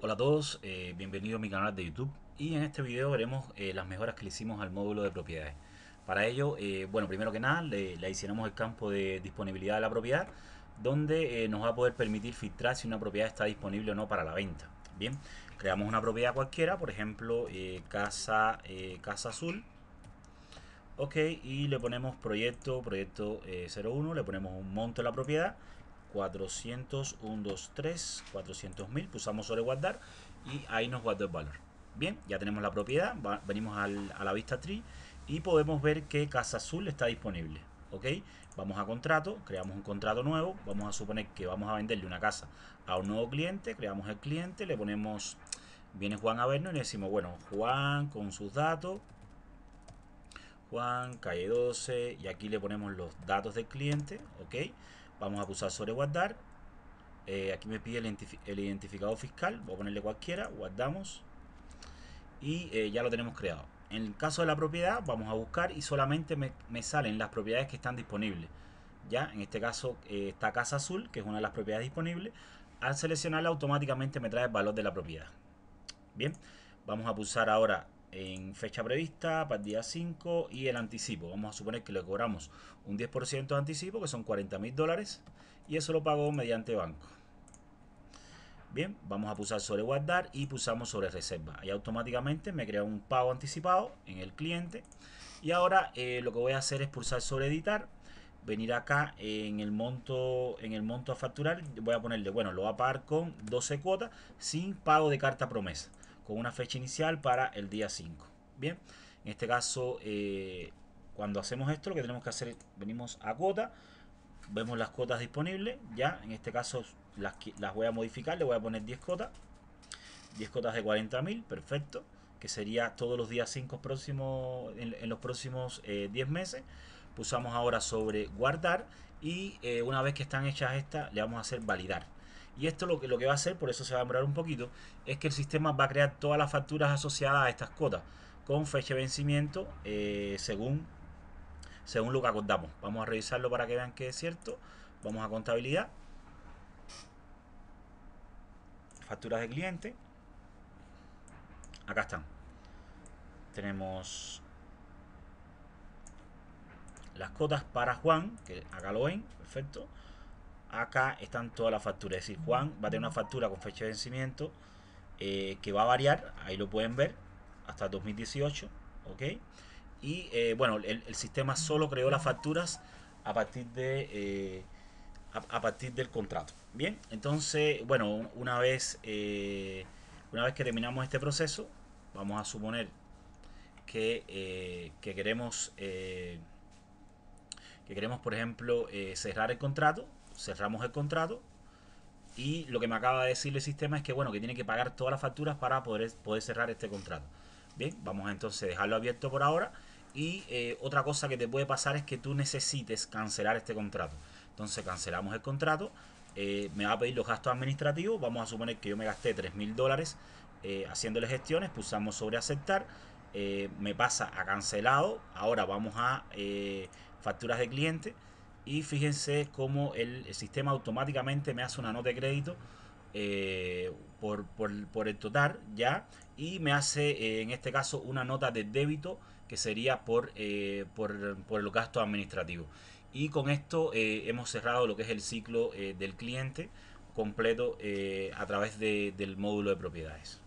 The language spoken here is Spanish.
Hola a todos, eh, bienvenidos a mi canal de YouTube y en este video veremos eh, las mejoras que le hicimos al módulo de propiedades. Para ello, eh, bueno, primero que nada le, le, el campo de disponibilidad de la propiedad donde nos va a poder permitir filtrar si una propiedad está disponible o no para la venta. Bien, creamos una propiedad cualquiera, por ejemplo, casa, casa azul. Ok, y le ponemos proyecto, proyecto 01, le ponemos un monto a la propiedad 400, 1, 2, 3, 400.000, pulsamos sobre guardar y ahí nos guardó el valor. Bien, ya tenemos la propiedad, venimos a la vista tree y podemos ver que Casa Azul está disponible. ¿ok? Vamos a contrato, creamos un contrato nuevo, vamos a suponer que vamos a venderle una casa a un nuevo cliente, creamos el cliente, le ponemos, viene Juan a vernos y le decimos, bueno, Juan con sus datos, Juan, calle 12, y aquí le ponemos los datos del cliente, ¿ok? Vamos a pulsar sobre guardar. Eh, aquí me pide el, identificado fiscal. Voy a ponerle cualquiera. Guardamos. Y eh, ya lo tenemos creado. En el caso de la propiedad, vamos a buscar y solamente me, salen las propiedades que están disponibles. Ya, en este caso eh, esta Casa Azul, que es una de las propiedades disponibles. Al seleccionarla automáticamente me trae el valor de la propiedad. Bien, vamos a pulsar ahora en fecha prevista para el día 5 y el anticipo. Vamos a suponer que le cobramos un 10% de anticipo, que son 40 mil dólares, y eso lo pago mediante banco. Bien, vamos a pulsar sobre guardar y pulsamos sobre reserva. Ahí automáticamente me crea un pago anticipado en el cliente. Y ahora eh, lo que voy a hacer es pulsar sobre editar. Venir acá en el monto en el monto a facturar. Voy a ponerle, bueno, lo va a pagar con 12 cuotas sin pago de carta promesa con una fecha inicial para el día 5. Bien, en este caso, eh, cuando hacemos esto, lo que tenemos que hacer es, venimos a cuota, vemos las cuotas disponibles, ya, en este caso las, las voy a modificar, le voy a poner 10 cuotas, 10 cuotas de 40.000, perfecto, que sería todos los días 5 próximos, en, los próximos 10 eh, meses, pulsamos ahora sobre guardar y eh, una vez que están hechas estas, le vamos a hacer validar. Y esto lo que, lo que va a hacer, por eso se va a demorar un poquito, es que el sistema va a crear todas las facturas asociadas a estas cuotas, con fecha de vencimiento, eh, según, según lo que acordamos. Vamos a revisarlo para que vean que es cierto. Vamos a contabilidad. Facturas de cliente. Acá están. Tenemos las cotas para Juan, que acá lo ven, perfecto acá están todas las facturas. Es decir, Juan va a tener una factura con fecha de vencimiento eh, que va a variar, ahí lo pueden ver, hasta 2018, ¿ok? Y eh, bueno, el, sistema solo creó las facturas a partir de... Eh, a, partir del contrato. Bien, entonces, bueno, una vez, una vez que terminamos este proceso, vamos a suponer que, que queremos que queremos, por ejemplo, eh, cerrar el contrato, cerramos el contrato y lo que me acaba de decir el sistema es que, bueno, que tiene que pagar todas las facturas para poder, poder cerrar este contrato. Bien, vamos entonces a dejarlo abierto por ahora y eh, otra cosa que te puede pasar es que tú necesites cancelar este contrato. Entonces cancelamos el contrato, eh, me va a pedir los gastos administrativos, vamos a suponer que yo me gasté 3.000 mil dólares haciéndole gestiones, pulsamos sobre aceptar eh, me pasa a cancelado. Ahora vamos a eh, facturas de cliente y fíjense cómo el, sistema automáticamente me hace una nota de crédito eh, por, el total ya y me hace en este caso una nota de débito que sería por, por, gasto los gastos administrativos. Y con esto hemos cerrado lo que es el ciclo del cliente completo a través del módulo de propiedades.